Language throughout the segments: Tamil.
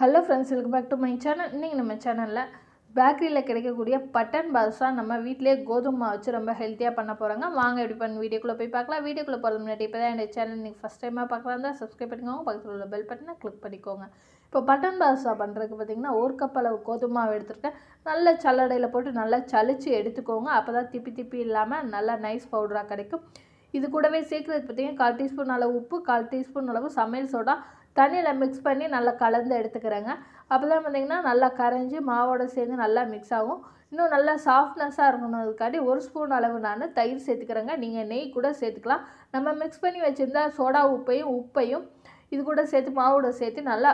hello friends welcome back to my channel இன்றைக்கி நம்ம சேனலில் பேக்கரியில் கிடைக்கக்கூடிய பட்டன் பாதுஷா நம்ம வீட்டிலே கோதுமை வச்சு ரொம்ப ஹெல்த்தியாக பண்ண போகிறாங்க வாங்க எப்படி பண்ண வீடியோக்குள்ளே போய் பார்க்கலாம் வீடியோக்குள்ளே போகிறது முன்னாடி இப்போ தான் என்னுடைய சேனல் நீங்கள் ஃபஸ்ட் டைமாக பார்க்கலாம் தான் சப்ஸ்கிரைப் பண்ணிக்கோங்க பக்கத்தில் உள்ள பெல் பட்டனை கிளிக் பண்ணிக்கோங்க இப்போ பட்டன் பாதுஷா பண்ணுறதுக்கு பார்த்திங்கன்னா ஒரு கப் அளவு கோதுமாவை எடுத்துருக்கேன் நல்ல சல்லடையில் போட்டு நல்லா சளிச்சு எடுத்துக்கோங்க அப்போ தான் திப்பி திப்பி இல்லாமல் நல்லா நைஸ் பவுடராக கிடைக்கும் இது கூடவே சேர்க்குறது பார்த்திங்கன்னா கால் டீஸ்பூன் அளவு உப்பு கால் டீஸ்பூன் அளவு சமையல் சோடா தண்ணியில் மிக்ஸ் பண்ணி நல்லா கலந்து எடுத்துக்கிறேங்க அப்போ தான் பார்த்திங்கன்னா நல்லா கரைஞ்சி மாவோடு சேர்ந்து நல்லா மிக்ஸ் ஆகும் இன்னும் நல்லா சாஃப்ட்னஸாக இருக்கணுங்கிறதுக்காண்டி ஒரு ஸ்பூன் அளவு நான் தயிர் சேர்த்துக்கிறேங்க நீங்கள் நெய் கூட சேர்த்துக்கலாம் நம்ம மிக்ஸ் பண்ணி வச்சுருந்தா சோடா உப்பையும் உப்பையும் இது கூட சேர்த்து மாவோட சேர்த்து நல்லா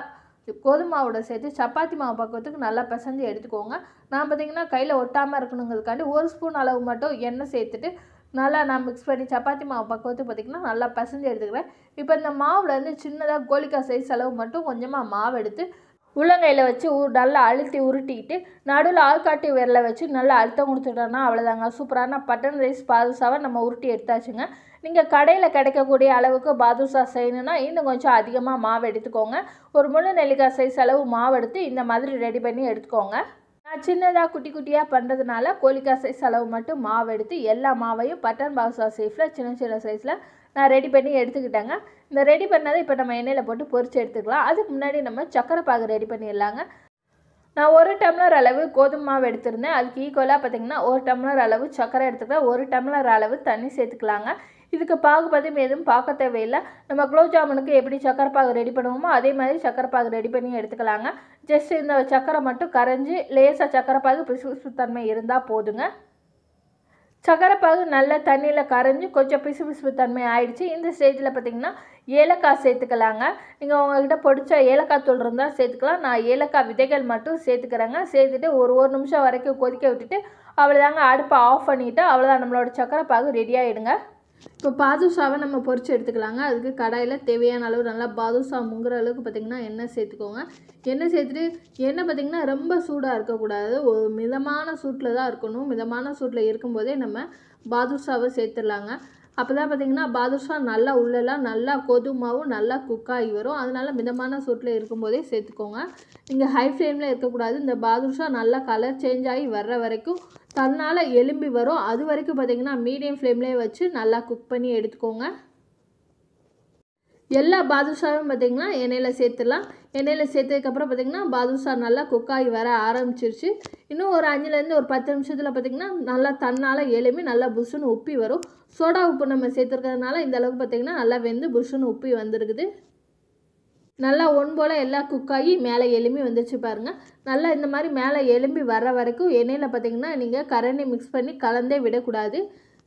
கோதுமாவோட சேர்த்து சப்பாத்தி மாவு பக்கத்துக்கு நல்லா பிசைஞ்சு எடுத்துக்கோங்க நான் பார்த்திங்கன்னா கையில் ஒட்டாமல் இருக்கணுங்கிறதுக்காண்டி ஒரு ஸ்பூன் அளவு மட்டும் எண்ணெய் சேர்த்துட்டு நல்லா நான் மிக்ஸ் பண்ணி சப்பாத்தி மாவு பக்குவத்தை பார்த்திங்கன்னா நல்லா பசஞ்சு எடுத்துக்கிறேன் இப்போ இந்த மாவில் வந்து சின்னதாக கோழிக்காய் சைஸ் அளவு மட்டும் கொஞ்சமாக மாவு எடுத்து உள்ளங்கையில் வச்சு ஊ நல்லா அழுத்தி உருட்டிக்கிட்டு நடுவில் ஆள்காட்டி விரலை வச்சு நல்லா அழுத்தம் கொடுத்துட்டோன்னா அவ்வளோதாங்க சூப்பரான பட்டன் ரைஸ் பாதுசாவை நம்ம உருட்டி எடுத்தாச்சுங்க நீங்கள் கடையில் கிடைக்கக்கூடிய அளவுக்கு பாதுசா செய்யணுன்னா இன்னும் கொஞ்சம் அதிகமாக மாவு எடுத்துக்கோங்க ஒரு முழு நெல்லிக்காய் சைஸ் அளவு மாவு எடுத்து இந்த மாதிரி ரெடி பண்ணி எடுத்துக்கோங்க சின்னதாக குட்டி குட்டியாக பண்ணுறதுனால கோழிக்காய் சைஸ் அளவு மட்டும் மாவு எடுத்து எல்லா மாவையும் பட்டன் பாக்ஸா சைஸில் சின்ன சின்ன சைஸில் நான் ரெடி பண்ணி எடுத்துக்கிட்டேங்க இந்த ரெடி பண்ணதை இப்போ நம்ம எண்ணெயில் போட்டு பொறிச்சு எடுத்துக்கலாம் அதுக்கு முன்னாடி நம்ம சக்கரை பாகு ரெடி பண்ணிடலாங்க நான் ஒரு டம்ளர் அளவு கோதுமை மாவு எடுத்திருந்தேன் அதுக்கு ஈக்குவலாக பார்த்திங்கன்னா ஒரு டம்ளர் அளவு சக்கரை எடுத்துக்கலாம் ஒரு டம்ளர் அளவு தண்ணி சேர்த்துக்கலாங்க இதுக்கு பாகு பதம் எதுவும் பார்க்க தேவையில்லை நம்ம குலோப் ஜாமுனுக்கு எப்படி சக்கரை பாகு ரெடி பண்ணுவோமோ அதே மாதிரி சக்கரை பாகு ரெடி பண்ணி எடுத்துக்கலாங்க ஜஸ்ட் இந்த சக்கரை மட்டும் கரைஞ்சி லேசாக சக்கரை பாகு பிசு தன்மை இருந்தால் போதுங்க சக்கரை பாகு நல்லா தண்ணியில் கரைஞ்சி கொஞ்சம் பிசு பிசுப்பு தன்மை ஆயிடுச்சு இந்த ஸ்டேஜில் பார்த்திங்கன்னா ஏலக்காய் சேர்த்துக்கலாங்க நீங்கள் உங்கள்கிட்ட பிடிச்ச ஏலக்காய் தூள் இருந்தால் சேர்த்துக்கலாம் நான் ஏலக்காய் விதைகள் மட்டும் சேர்த்துக்கிறேங்க சேர்த்துட்டு ஒரு ஒரு நிமிஷம் வரைக்கும் கொதிக்க விட்டுட்டு அவ்வளோதாங்க அடுப்பை ஆஃப் பண்ணிவிட்டு அவ்வளோதான் நம்மளோட சக்கரை பாகு ரெடி ஆகிடுங்க இப்போ பாதுஷாவை நம்ம பொறிச்சு எடுத்துக்கலாங்க அதுக்கு கடாயில் தேவையான அளவு நல்லா பாதுஷா முங்குற அளவுக்கு பார்த்திங்கன்னா எண்ணெய் சேர்த்துக்கோங்க எண்ணெய் சேர்த்துட்டு எண்ணெய் பார்த்திங்கன்னா ரொம்ப சூடாக இருக்கக்கூடாது ஒரு மிதமான சூட்டில் தான் இருக்கணும் மிதமான சூட்டில் இருக்கும்போதே நம்ம பாதுஷாவை சேர்த்துடலாங்க அப்போ தான் பார்த்தீங்கன்னா பாதுஷா நல்லா உள்ளெல்லாம் நல்லா கொதுமாவும் நல்லா குக்காகி வரும் அதனால் மிதமான சூட்டில் இருக்கும்போதே சேர்த்துக்கோங்க நீங்கள் ஹை ஃப்ளேமில் இருக்கக்கூடாது இந்த பாதுஷா நல்லா கலர் சேஞ்ச் ஆகி வர்ற வரைக்கும் தன்னால் எலும்பி வரும் அது வரைக்கும் பார்த்தீங்கன்னா மீடியம் ஃப்ளேம்லேயே வச்சு நல்லா குக் பண்ணி எடுத்துக்கோங்க எல்லா பாதுஷாவும் பார்த்திங்கன்னா எண்ணெயில் சேர்த்துடலாம் எண்ணெயில் சேர்த்ததுக்கப்புறம் பார்த்திங்கன்னா பாதுஷா நல்லா குக்காகி வர ஆரம்பிச்சிருச்சு இன்னும் ஒரு அஞ்சுலேருந்து ஒரு பத்து நிமிஷத்தில் பார்த்திங்கன்னா நல்லா தன்னால் எலும்பி நல்லா புஷுன்னு உப்பி வரும் சோடா உப்பு நம்ம சேர்த்துருக்கிறதுனால இந்தளவுக்கு பார்த்திங்கன்னா நல்லா வெந்து புஷுன்னு உப்பி வந்துருக்குது நல்லா ஒன் போல் எல்லாம் குக்காகி மேலே எலும்பி வந்துச்சு பாருங்கள் நல்லா இந்த மாதிரி மேலே எலும்பி வர்ற வரைக்கும் எண்ணெயில் பார்த்திங்கன்னா நீங்கள் கரண்டி மிக்ஸ் பண்ணி கலந்தே விடக்கூடாது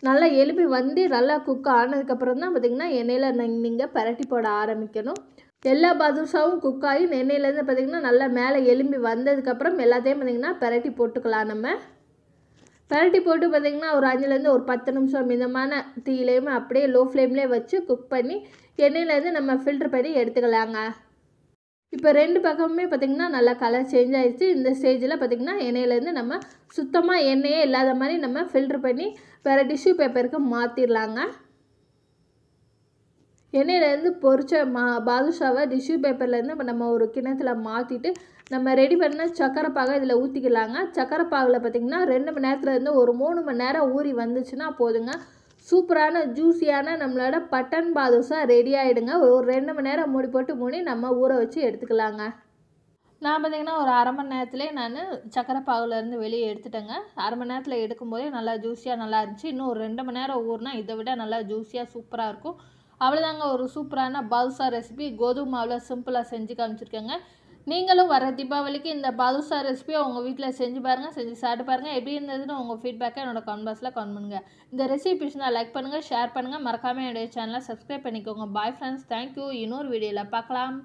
நல்லா எலும்பி வந்து நல்லா குக் ஆனதுக்கப்புறம் தான் பார்த்திங்கன்னா எண்ணெயில் நீங்கள் பரட்டி போட ஆரம்பிக்கணும் எல்லா பதுசாவும் குக் ஆகி எண்ணெயிலேருந்து பார்த்திங்கன்னா நல்லா மேலே எலும்பி வந்ததுக்கப்புறம் எல்லாத்தையும் பார்த்திங்கன்னா பரட்டி போட்டுக்கலாம் நம்ம பரட்டி போட்டு பார்த்திங்கன்னா ஒரு அஞ்சுலேருந்து ஒரு பத்து நிமிஷம் மிதமான தீயிலையுமே அப்படியே லோ ஃப்ளேம்லேயே வச்சு குக் பண்ணி எண்ணெயிலேருந்து நம்ம ஃபில்ட்ரு பண்ணி எடுத்துக்கலாங்க இப்போ ரெண்டு பக்கமுமே பார்த்திங்கன்னா நல்லா கலர் சேஞ்ச் ஆகிடுச்சு இந்த ஸ்டேஜில் பார்த்திங்கன்னா எண்ணெயிலேருந்து நம்ம சுத்தமாக எண்ணெயே இல்லாத மாதிரி நம்ம ஃபில்ட்ரு பண்ணி வேறு டிஷ்யூ பேப்பருக்கு மாற்றிடலாங்க எண்ணெயிலேருந்து பொறிச்ச மா பாதுஷாவை டிஷ்யூ பேப்பர்லேருந்து நம்ம ஒரு கிணத்துல மாற்றிட்டு நம்ம ரெடி பண்ண சக்கரை பாகை இதில் ஊற்றிக்கலாங்க சக்கரை பாகில் பார்த்திங்கன்னா ரெண்டு மணி நேரத்துலேருந்து ஒரு மூணு மணி நேரம் ஊறி வந்துச்சுன்னா போதுங்க சூப்பரான ஜூஸியான நம்மளோட பட்டன் பாதுஷா ரெடி ஆகிடுங்க ஒரு ரெண்டு மணி நேரம் மூடி போட்டு மூடி நம்ம ஊற வச்சு எடுத்துக்கலாங்க நான் பார்த்திங்கன்னா ஒரு அரை மணி நேரத்துலேயே நான் சக்கரை இருந்து வெளியே எடுத்துட்டேங்க அரை மணி நேரத்தில் எடுக்கும்போதே நல்லா ஜூஸியாக நல்லா இருந்துச்சு இன்னும் ஒரு ரெண்டு மணி நேரம் ஊறுனா இதை விட நல்லா ஜூஸியாக சூப்பராக இருக்கும் அவ்வளோதாங்க ஒரு சூப்பரான பாதுஷா ரெசிபி கோதுமை மாவில் சிம்பிளாக செஞ்சு காமிச்சிருக்கேங்க நீங்களும் வர தீபாவளிக்கு இந்த பாதுசா ரெசிபியை உங்கள் வீட்டில் செஞ்சு பாருங்கள் செஞ்சு சாப்பிட்டு பாருங்கள் எப்படி இருந்ததுன்னு உங்கள் ஃபீட்பேக்கை என்னோடய கமெண்ட் பாக்ஸில் கமெண்ட் பண்ணுங்கள் இந்த ரெசிபி நான் லைக் பண்ணுங்கள் ஷேர் பண்ணுங்கள் மறக்காமல் என்னுடைய சேனலை சப்ஸ்கிரைப் பண்ணிக்கோங்க பாய் ஃப்ரெண்ட்ஸ் தேங்க்யூ இன்னொரு வீடியோவில் பார்க்கலாம்